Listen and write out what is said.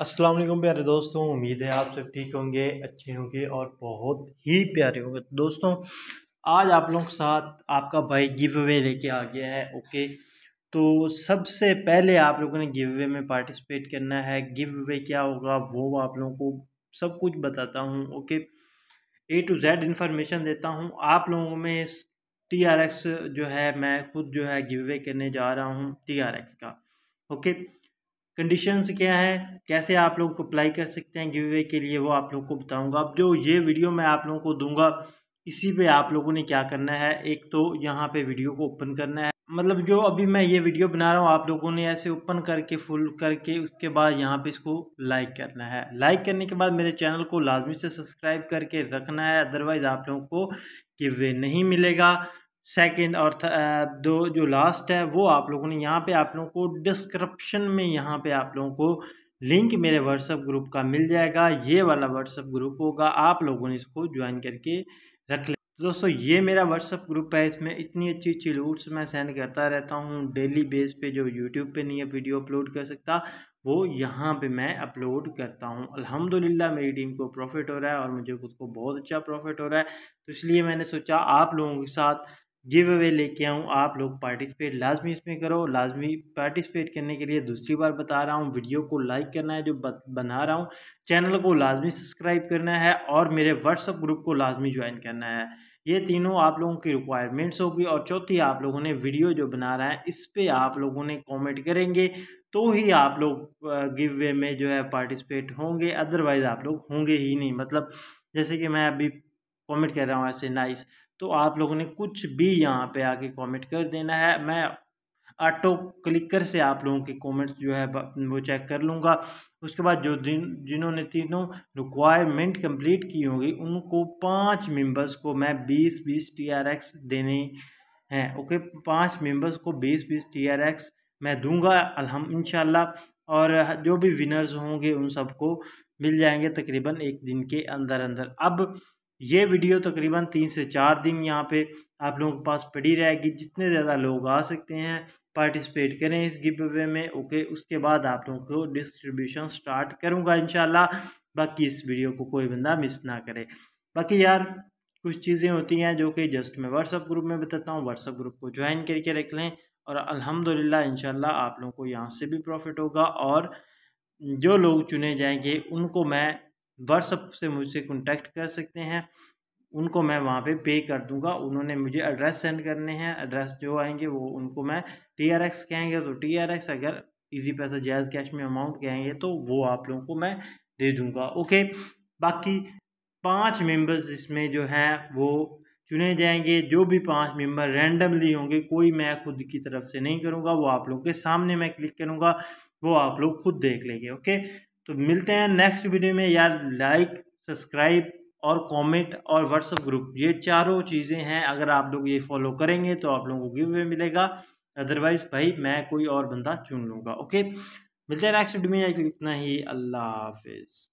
अस्सलाम वालेकुम प्यारे दोस्तों उम्मीद है आप सब ठीक होंगे अच्छे होंगे और बहुत ही प्यारे होंगे तो दोस्तों आज आप लोगों के साथ आपका भाई गिव अवे लेके आ गया है ओके तो सबसे पहले आप लोगों ने गिव अवे में पार्टिसिपेट करना है गिव अवे क्या होगा वो आप लोगों को सब कुछ बताता हूँ okay A to Z information देता हूँ आप लोगों में टी आर एक्स जो है मैं खुद जो है गिव अवे करने जा रहा हूँ टी आर एक्स का ओके कंडीशंस क्या है कैसे आप लोग अप्लाई कर सकते हैं गिव अवे के लिए वो आप लोग को बताऊंगा अब जो ये वीडियो मैं आप लोगों को दूंगा इसी पे आप लोगों ने क्या करना है एक तो यहाँ पे वीडियो को ओपन करना है मतलब जो अभी मैं ये वीडियो बना रहा हूँ आप लोगों ने ऐसे ओपन करके फुल करके उसके बाद यहाँ पे इसको लाइक करना है लाइक करने के बाद मेरे चैनल को लाजमी से सब्सक्राइब करके रखना है अदरवाइज़ आप लोगों को गिवे नहीं मिलेगा सेकंड और दो जो लास्ट है वो आप लोगों ने यहाँ पे आप लोगों को डिस्क्रिप्शन में यहाँ पे आप लोगों को लिंक मेरे व्हाट्सअप ग्रुप का मिल जाएगा ये वाला व्हाट्सअप ग्रुप होगा आप लोगों ने इसको ज्वाइन करके रख लें तो दोस्तों ये मेरा व्हाट्सअप ग्रुप है इसमें इतनी अच्छी अच्छी लूट्स मैं सेंड करता रहता हूँ डेली बेस पे जो यूट्यूब पे नहीं है वीडियो अपलोड कर सकता वो यहाँ पे मैं अपलोड करता हूँ अल्हम्दुलिल्लाह मेरी टीम को प्रॉफिट हो रहा है और मुझे खुद को बहुत अच्छा प्रॉफिट हो रहा है तो इसलिए मैंने सोचा आप लोगों के साथ गिव अवे लेके आऊँ आप लोग पार्टिसिपेट लाजमी इसमें करो लाजमी पार्टिसिपेट करने के लिए दूसरी बार बता रहा हूँ वीडियो को लाइक करना है जो बना रहा हूँ चैनल को लाजमी सब्सक्राइब करना है और मेरे व्हाट्सअप ग्रुप को लाजमी ज्वाइन करना है ये तीनों आप लोगों की रिक्वायरमेंट्स होगी और चौथी आप लोगों ने वीडियो जो बना रहा है इस पर आप लोगों ने कॉमेंट करेंगे तो ही आप लोग गिव वे में जो है पार्टिसिपेट होंगे अदरवाइज़ आप लोग होंगे ही नहीं मतलब जैसे कि मैं अभी कमेंट कर रहा हूँ ऐसे नाइस तो आप लोगों ने कुछ भी यहाँ पे आके कमेंट कर देना है मैं ऑटो क्लिकर से आप लोगों के कमेंट्स जो है वो चेक कर लूँगा उसके बाद जो दिन जिन्होंने तीनों रिक्वायरमेंट कंप्लीट की होगी उनको पांच मेंबर्स को मैं बीस बीस टी आर एक्स देने हैं ओके पांच मेंबर्स को बीस बीस टी आर एक्स मैं दूंगा अलहम इंशाल्लाह और जो भी विनर्स होंगे उन सबको मिल जाएंगे तकरीबन एक दिन के अंदर अंदर अब ये वीडियो तकरीबन तीन से चार दिन यहाँ पे आप लोगों के पास पड़ी रहेगी जितने ज़्यादा लोग आ सकते हैं पार्टिसिपेट करें इस गिव अवे में ओके उसके बाद आप लोगों को डिस्ट्रीब्यूशन स्टार्ट करूँगा इन बाकी इस वीडियो को कोई बंदा मिस ना करे बाकी यार कुछ चीज़ें होती हैं जो कि जस्ट मैं व्हाट्सअप ग्रुप में बताता हूँ व्हाट्सअप ग्रुप को ज्वाइन करके रख लें और अल्हम्दुलिल्लाह इंशाल्लाह आप लोगों को यहाँ से भी प्रॉफिट होगा और जो लोग चुने जाएंगे उनको मैं व्हाट्सअप से मुझसे कॉन्टैक्ट कर सकते हैं उनको मैं वहाँ पे पे कर दूंगा उन्होंने मुझे एड्रेस सेंड करने हैं एड्रेस जो आएंगे वो उनको मैं टी आर एक्स कहेंगे तो टी आर एक्स अगर इजी पैसा जैज़ कैश में अमाउंट कहेंगे तो वो आप लोगों को मैं दे दूंगा ओके बाकी पांच मेंबर्स इसमें जो हैं वो चुने जाएंगे जो भी पांच मेंबर रैंडमली होंगे कोई मैं खुद की तरफ से नहीं करूँगा वो आप लोगों के सामने मैं क्लिक करूँगा वो आप लोग खुद देख लेंगे ओके तो मिलते हैं नेक्स्ट वीडियो में यार लाइक सब्सक्राइब और कमेंट और व्हाट्सअप ग्रुप ये चारों चीज़ें हैं अगर आप लोग ये फॉलो करेंगे तो आप लोगों को गिव वे मिलेगा अदरवाइज़ भाई मैं कोई और बंदा चुन लूँगा ओके मिलते हैं नेक्स्ट वीडियो में इतना ही अल्लाह हाफिज़